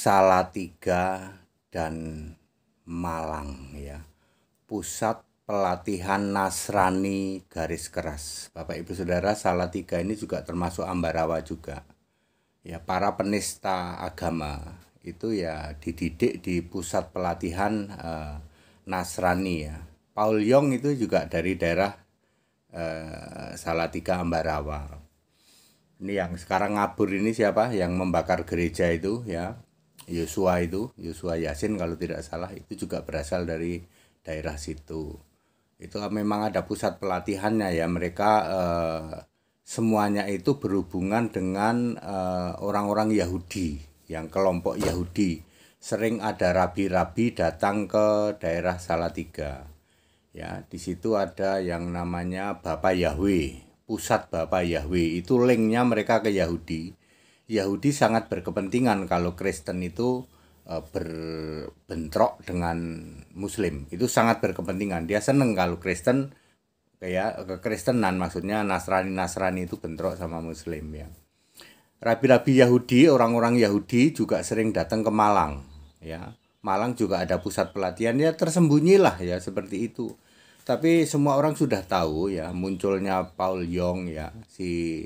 Salatiga dan Malang ya. Pusat pelatihan Nasrani garis keras. Bapak Ibu Saudara, Salatiga ini juga termasuk Ambarawa juga. Ya, para penista agama itu ya dididik di pusat pelatihan eh, Nasrani ya. Paul Yong itu juga dari daerah eh, Salatiga Ambarawa. Ini yang sekarang ngabur ini siapa? Yang membakar gereja itu ya. Yosua itu Yosua Yasin kalau tidak salah itu juga berasal dari daerah situ itu memang ada pusat pelatihannya ya mereka eh, semuanya itu berhubungan dengan orang eh, orang-orang Yahudi yang kelompok Yahudi sering ada rabi-rabi datang ke daerah Salatiga ya di situ ada yang namanya Bapak Yahweh pusat Bapak Yahweh itu linknya mereka ke Yahudi Yahudi sangat berkepentingan kalau Kristen itu e, berbentrok dengan Muslim. Itu sangat berkepentingan. Dia seneng kalau Kristen kayak kekristenan maksudnya Nasrani-Nasrani itu bentrok sama Muslim ya. Rabi-rabi Yahudi, orang-orang Yahudi juga sering datang ke Malang ya. Malang juga ada pusat pelatihan ya tersembunyilah ya seperti itu. Tapi semua orang sudah tahu ya munculnya Paul Yong ya si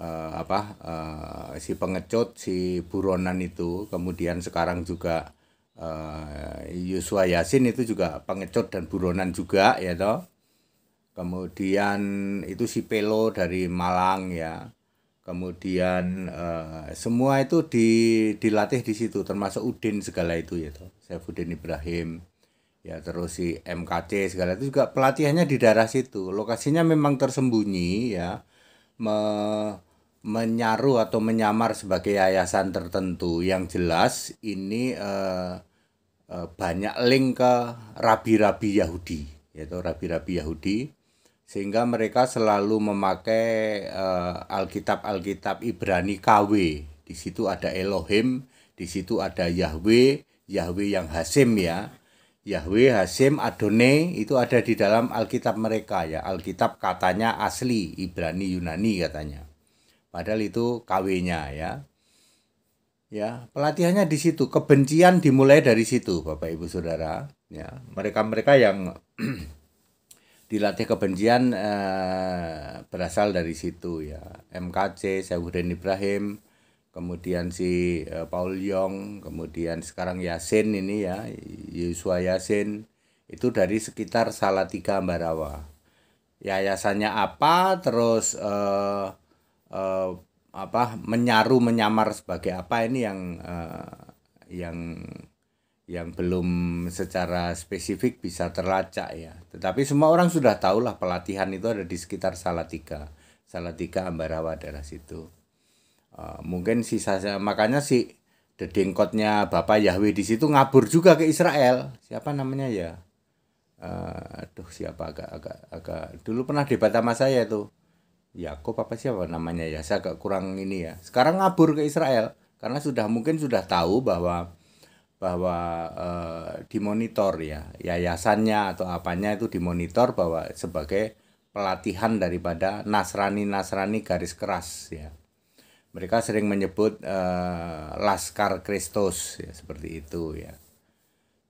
uh, apa uh, si pengecut si buronan itu kemudian sekarang juga uh, Yasin itu juga pengecut dan buronan juga ya toh kemudian itu si Pelo dari Malang ya kemudian uh, semua itu di dilatih di situ termasuk Udin segala itu ya toh saya Udin Ibrahim ya terus si MKC segala itu juga pelatihannya di daerah situ lokasinya memang tersembunyi ya me menyaru atau menyamar sebagai yayasan tertentu. Yang jelas ini uh, uh, banyak link ke rabi-rabi Yahudi, yaitu rabi-rabi Yahudi, sehingga mereka selalu memakai uh, eh, Alkitab Alkitab Ibrani KW. Di situ ada Elohim, di situ ada Yahweh, Yahweh yang Hasim ya. Yahweh, Hasim, Adonai itu ada di dalam Alkitab mereka ya. Alkitab katanya asli Ibrani Yunani katanya. Padahal itu KW-nya ya. Ya, pelatihannya di situ. Kebencian dimulai dari situ, Bapak Ibu Saudara. Ya, mereka-mereka yang dilatih kebencian eh, berasal dari situ ya. MKC, Saifuddin Ibrahim, kemudian si eh, Paul Yong, kemudian sekarang Yasin ini ya, Yusua Yasin itu dari sekitar Salatiga Mbarawa. Yayasannya apa? Terus eh uh, apa menyaru menyamar sebagai apa ini yang uh, yang yang belum secara spesifik bisa terlacak ya. Tetapi semua orang sudah tahulah pelatihan itu ada di sekitar Salatiga. Salatiga Ambarawa daerah situ. Uh, mungkin sisa makanya si dedengkotnya Bapak Yahweh di situ ngabur juga ke Israel. Siapa namanya ya? Uh, aduh siapa agak agak agak dulu pernah debat sama saya tuh Yakob apa siapa namanya ya saya agak kurang ini ya sekarang ngabur ke Israel karena sudah mungkin sudah tahu bahwa bahwa e, dimonitor ya yayasannya atau apanya itu dimonitor bahwa sebagai pelatihan daripada Nasrani Nasrani garis keras ya mereka sering menyebut e, Laskar Kristus ya seperti itu ya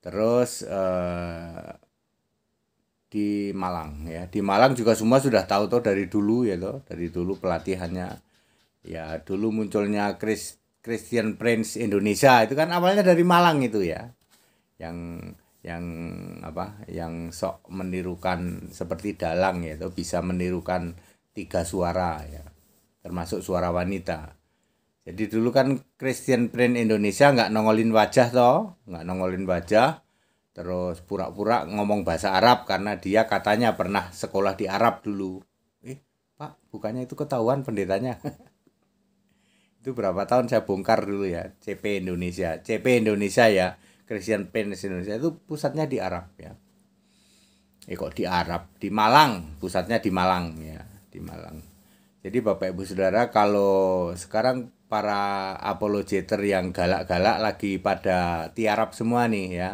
terus e, di Malang ya di Malang juga semua sudah tahu tuh dari dulu ya tuh dari dulu pelatihannya ya dulu munculnya Chris, Christian Prince Indonesia itu kan awalnya dari Malang itu ya yang yang apa yang sok menirukan seperti dalang ya lo bisa menirukan tiga suara ya termasuk suara wanita jadi dulu kan Christian Prince Indonesia nggak nongolin wajah toh nggak nongolin wajah terus pura-pura ngomong bahasa Arab karena dia katanya pernah sekolah di Arab dulu. Eh, Pak, bukannya itu ketahuan pendetanya. itu berapa tahun saya bongkar dulu ya, CP Indonesia. CP Indonesia ya, Christian Penis Indonesia itu pusatnya di Arab ya. Eh kok di Arab, di Malang, pusatnya di Malang ya, di Malang. Jadi Bapak Ibu Saudara kalau sekarang para apologeter yang galak-galak lagi pada tiarap semua nih ya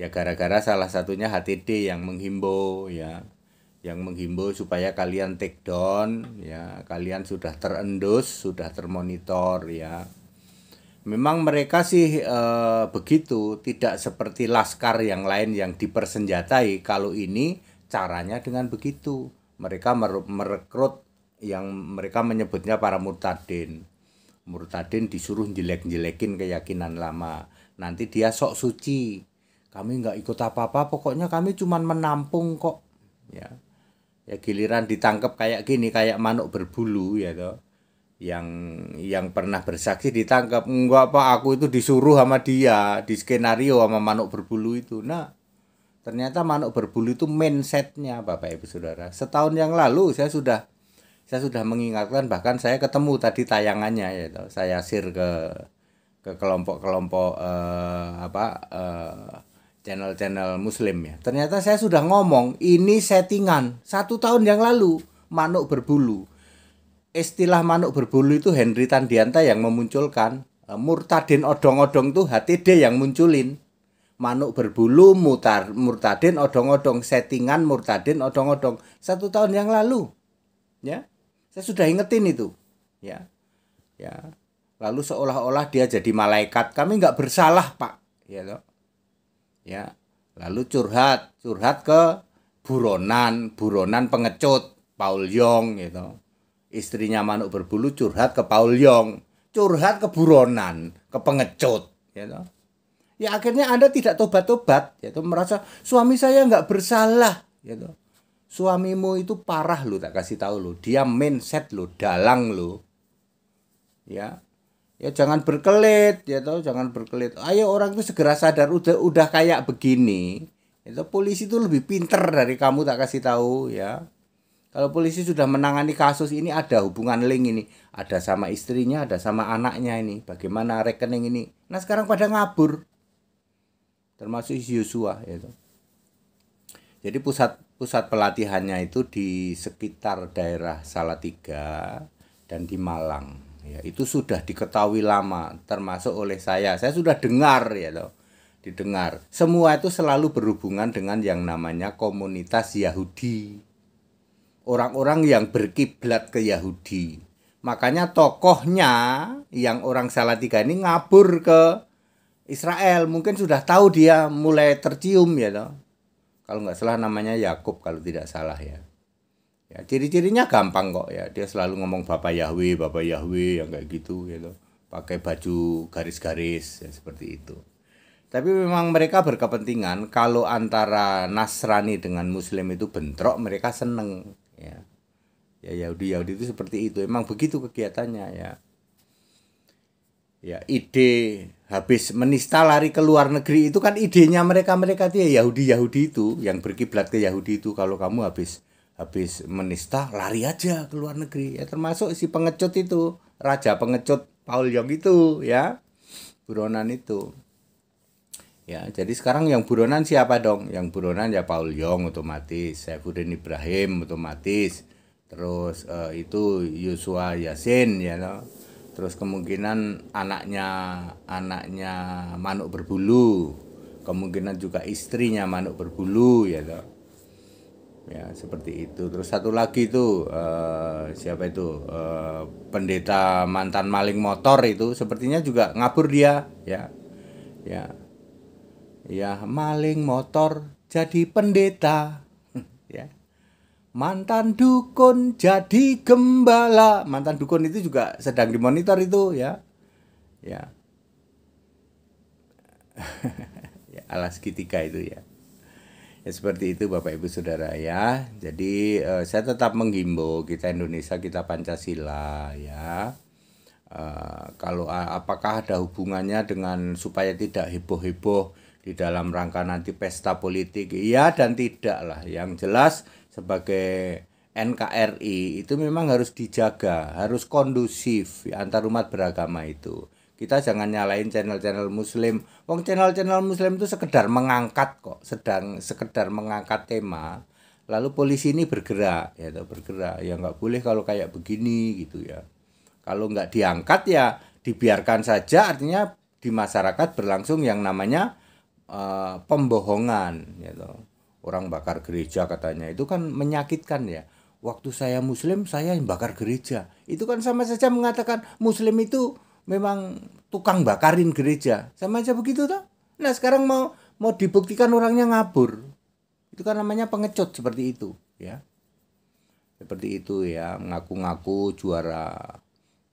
ya gara-gara salah satunya HTD yang menghimbau ya yang menghimbau supaya kalian take down ya kalian sudah terendus sudah termonitor ya memang mereka sih e, begitu tidak seperti laskar yang lain yang dipersenjatai kalau ini caranya dengan begitu mereka merekrut yang mereka menyebutnya para murtadin murtadin disuruh jelek-jelekin keyakinan lama nanti dia sok suci kami nggak ikut apa-apa pokoknya kami cuma menampung kok ya ya giliran ditangkap kayak gini kayak manuk berbulu ya toh yang yang pernah bersaksi ditangkap nggak apa aku itu disuruh sama dia di skenario sama manuk berbulu itu nah ternyata manuk berbulu itu mindsetnya bapak ibu saudara setahun yang lalu saya sudah saya sudah mengingatkan bahkan saya ketemu tadi tayangannya ya toh saya sir ke ke kelompok-kelompok uh, apa uh, channel-channel muslim ya. Ternyata saya sudah ngomong ini settingan satu tahun yang lalu manuk berbulu. Istilah manuk berbulu itu Henry Tandianta yang memunculkan. Eh, murtadin odong-odong itu HTD yang munculin. Manuk berbulu, mutar, murtadin odong-odong, settingan murtadin odong-odong. Satu tahun yang lalu. Ya. Saya sudah ingetin itu. Ya. Ya. Lalu seolah-olah dia jadi malaikat. Kami nggak bersalah, Pak. Ya you know? ya lalu curhat curhat ke buronan buronan pengecut Paul Yong gitu istrinya manuk berbulu curhat ke Paul Yong curhat ke buronan ke pengecut gitu ya akhirnya anda tidak tobat-tobat yaitu merasa suami saya nggak bersalah gitu suamimu itu parah lu tak kasih tahu lu dia mindset lu dalang lu ya ya jangan berkelit ya tahu jangan berkelit ayo orang itu segera sadar udah udah kayak begini itu ya polisi itu lebih pinter dari kamu tak kasih tahu ya kalau polisi sudah menangani kasus ini ada hubungan link ini ada sama istrinya ada sama anaknya ini bagaimana rekening ini nah sekarang pada ngabur termasuk Yosua itu ya jadi pusat pusat pelatihannya itu di sekitar daerah Salatiga dan di Malang ya itu sudah diketahui lama termasuk oleh saya saya sudah dengar ya loh didengar semua itu selalu berhubungan dengan yang namanya komunitas Yahudi orang-orang yang berkiblat ke Yahudi makanya tokohnya yang orang Salatiga ini ngabur ke Israel mungkin sudah tahu dia mulai tercium ya loh kalau nggak salah namanya Yakub kalau tidak salah ya Ya, ciri-cirinya gampang kok ya. Dia selalu ngomong Bapak Yahweh, Bapak Yahweh yang kayak gitu gitu. Pakai baju garis-garis ya, seperti itu. Tapi memang mereka berkepentingan kalau antara Nasrani dengan Muslim itu bentrok, mereka seneng ya. Ya Yahudi Yahudi itu seperti itu. Emang begitu kegiatannya ya. Ya ide habis menista lari ke luar negeri itu kan idenya mereka mereka itu ya Yahudi Yahudi itu yang berkiblat ke Yahudi itu kalau kamu habis habis menista lari aja ke luar negeri ya termasuk si pengecut itu raja pengecut Paul Yong itu ya buronan itu ya jadi sekarang yang buronan siapa dong yang buronan ya Paul Yong otomatis Saifuddin Ibrahim otomatis terus uh, itu Yusua Yasin ya no? terus kemungkinan anaknya anaknya manuk berbulu kemungkinan juga istrinya manuk berbulu ya no? ya seperti itu terus satu lagi itu uh, siapa itu uh, pendeta mantan maling motor itu sepertinya juga ngabur dia ya ya ya maling motor jadi pendeta ya mantan dukun jadi gembala mantan dukun itu juga sedang dimonitor itu ya ya, ya alas segitiga itu ya Ya, seperti itu Bapak Ibu Saudara ya. Jadi uh, saya tetap menghimbau kita Indonesia kita Pancasila ya. Uh, kalau apakah ada hubungannya dengan supaya tidak heboh-heboh di dalam rangka nanti pesta politik? Iya dan tidak lah. Yang jelas sebagai NKRI itu memang harus dijaga, harus kondusif antarumat antar umat beragama itu kita jangan nyalain channel-channel muslim wong channel-channel muslim itu sekedar mengangkat kok sedang sekedar mengangkat tema lalu polisi ini bergerak ya bergerak ya nggak boleh kalau kayak begini gitu ya kalau nggak diangkat ya dibiarkan saja artinya di masyarakat berlangsung yang namanya uh, pembohongan ya toh orang bakar gereja katanya itu kan menyakitkan ya waktu saya muslim saya yang bakar gereja itu kan sama saja mengatakan muslim itu memang tukang bakarin gereja sama aja begitu toh nah sekarang mau mau dibuktikan orangnya ngabur itu kan namanya pengecut seperti itu ya seperti itu ya ngaku-ngaku juara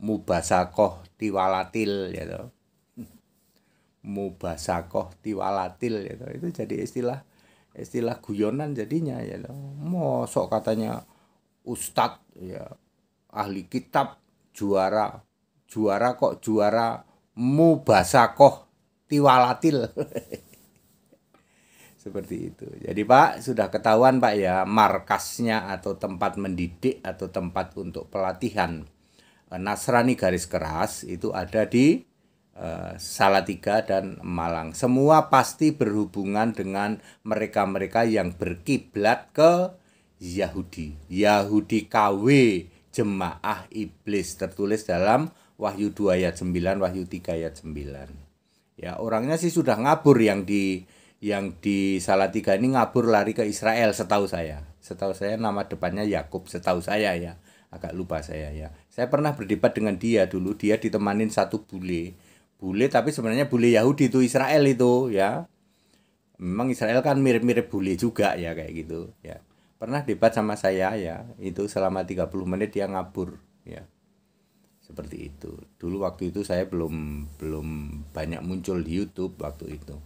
mubasakoh tiwalatil ya toh mubasakoh tiwalatil ya toh. itu jadi istilah istilah guyonan jadinya ya toh. sok katanya ustad ya ahli kitab juara juara kok juara mubasakoh tiwalatil seperti itu. Jadi Pak sudah ketahuan Pak ya markasnya atau tempat mendidik atau tempat untuk pelatihan eh, Nasrani garis keras itu ada di eh, Salatiga dan Malang. Semua pasti berhubungan dengan mereka-mereka yang berkiblat ke Yahudi. Yahudi KW jemaah iblis tertulis dalam Wahyu 2 ayat 9, Wahyu 3 ayat 9. Ya, orangnya sih sudah ngabur yang di yang di Salatiga ini ngabur lari ke Israel setahu saya. Setahu saya nama depannya Yakub setahu saya ya. Agak lupa saya ya. Saya pernah berdebat dengan dia dulu, dia ditemanin satu bule. Bule tapi sebenarnya bule Yahudi itu Israel itu ya. Memang Israel kan mirip-mirip bule juga ya kayak gitu ya. Pernah debat sama saya ya, itu selama 30 menit dia ngabur ya seperti itu dulu waktu itu saya belum belum banyak muncul di YouTube waktu itu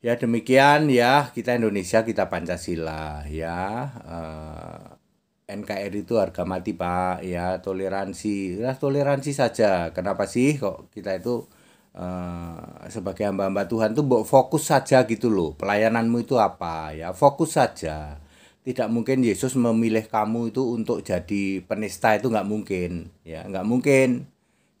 ya demikian ya kita Indonesia kita Pancasila ya eh, NKRI itu harga mati pak ya toleransi ya toleransi saja kenapa sih kok kita itu eh, sebagai hamba-hamba Tuhan tuh fokus saja gitu loh pelayananmu itu apa ya fokus saja tidak mungkin Yesus memilih kamu itu untuk jadi penista itu nggak mungkin ya nggak mungkin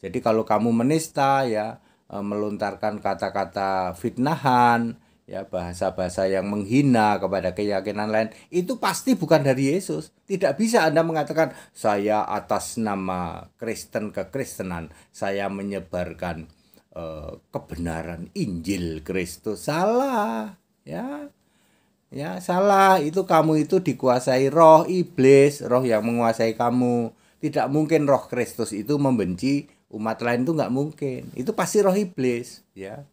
jadi kalau kamu menista ya e, melontarkan kata-kata fitnahan ya bahasa-bahasa yang menghina kepada keyakinan lain itu pasti bukan dari Yesus tidak bisa Anda mengatakan saya atas nama Kristen kekristenan saya menyebarkan eh, kebenaran Injil Kristus salah ya Ya, salah. Itu kamu itu dikuasai roh iblis, roh yang menguasai kamu. Tidak mungkin roh Kristus itu membenci umat lain itu nggak mungkin. Itu pasti roh iblis, ya.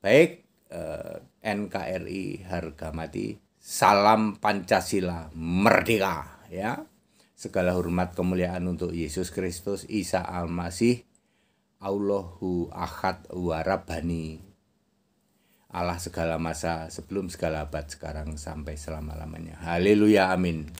Baik, eh, NKRI harga mati. Salam Pancasila, merdeka, ya. Segala hormat kemuliaan untuk Yesus Kristus, Isa Al-Masih, Allahu Ahad Warabani. Allah segala masa sebelum segala abad sekarang sampai selama-lamanya. Haleluya amin.